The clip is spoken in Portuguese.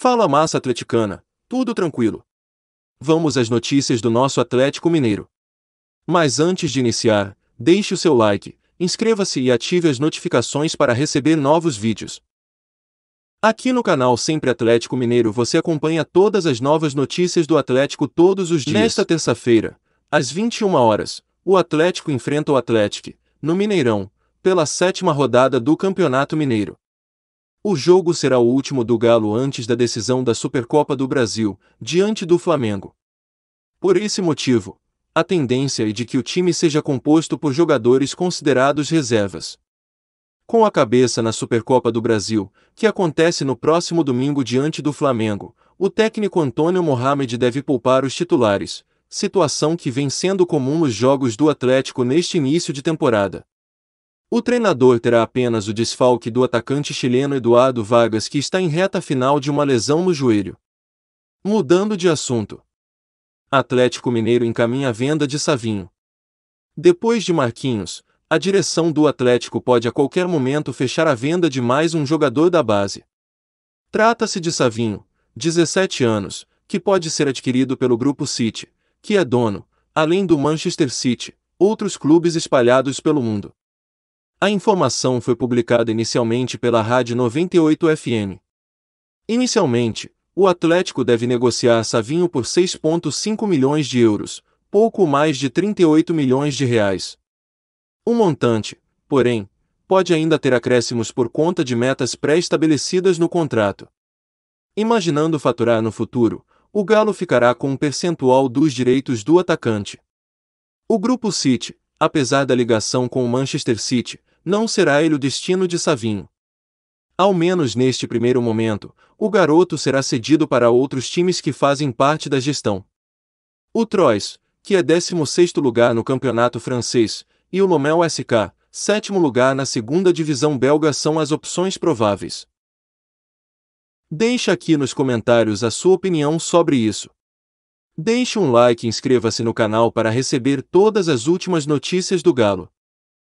Fala massa atleticana, tudo tranquilo. Vamos às notícias do nosso Atlético Mineiro. Mas antes de iniciar, deixe o seu like, inscreva-se e ative as notificações para receber novos vídeos. Aqui no canal Sempre Atlético Mineiro você acompanha todas as novas notícias do Atlético todos os dias. Nesta terça-feira, às 21 horas, o Atlético enfrenta o Atlético, no Mineirão, pela sétima rodada do Campeonato Mineiro. O jogo será o último do Galo antes da decisão da Supercopa do Brasil, diante do Flamengo. Por esse motivo, a tendência é de que o time seja composto por jogadores considerados reservas. Com a cabeça na Supercopa do Brasil, que acontece no próximo domingo diante do Flamengo, o técnico Antônio Mohamed deve poupar os titulares, situação que vem sendo comum nos jogos do Atlético neste início de temporada. O treinador terá apenas o desfalque do atacante chileno Eduardo Vargas, que está em reta final de uma lesão no joelho. Mudando de assunto. Atlético Mineiro encaminha a venda de Savinho. Depois de Marquinhos, a direção do Atlético pode a qualquer momento fechar a venda de mais um jogador da base. Trata-se de Savinho, 17 anos, que pode ser adquirido pelo Grupo City, que é dono, além do Manchester City, outros clubes espalhados pelo mundo. A informação foi publicada inicialmente pela Rádio 98 FM. Inicialmente, o Atlético deve negociar Savinho por 6,5 milhões de euros, pouco mais de 38 milhões de reais. O montante, porém, pode ainda ter acréscimos por conta de metas pré-estabelecidas no contrato. Imaginando faturar no futuro, o Galo ficará com um percentual dos direitos do atacante. O grupo City, apesar da ligação com o Manchester City, não será ele o destino de Savinho. Ao menos neste primeiro momento, o garoto será cedido para outros times que fazem parte da gestão. O Troyes, que é 16 lugar no campeonato francês, e o Lomel SK, sétimo lugar na segunda divisão belga são as opções prováveis. Deixe aqui nos comentários a sua opinião sobre isso. Deixe um like e inscreva-se no canal para receber todas as últimas notícias do Galo.